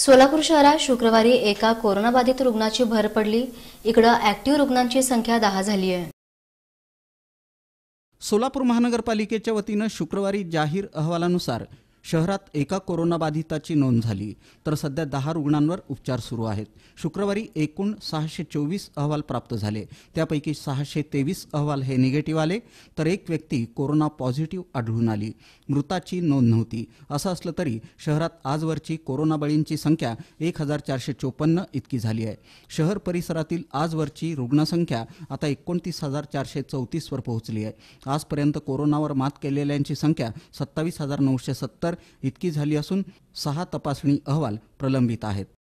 सोलापूर शहरात शुक्रवारी एका कोरोनाबाधित रुग्णाची भर पडली इकडं ऍक्टिव्ह रुग्णांची संख्या दहा झाली आहे सोलापूर महानगरपालिकेच्या वतीनं शुक्रवारी जाहीर अहवालानुसार शहरात एका कोरोनाबाधिताची नोंद झाली तर सध्या दहा रुग्णांवर उपचार सुरू आहेत शुक्रवारी एकूण सहाशे चोवीस अहवाल प्राप्त झाले त्यापैकी सहाशे तेवीस अहवाल हे निगेटिव्ह आले तर एक व्यक्ती कोरोना पॉझिटिव्ह आढळून आली मृताची नोंद नव्हती असं असलं तरी शहरात आजवरची कोरोना बळींची संख्या एक हजार चारशे चोपन्न इतकी झाली आहे शहर परिसरातील आजवरची रुग्णसंख्या आता एकोणतीस हजार चारशे चौतीसवर पोहोचली आहे आजपर्यंत कोरोनावर मात केलेल्यांची संख्या सत्तावीस हजार नऊशे सत्तर इतकी झाली असून सहा तपासणी अहवाल प्रलंबित आहेत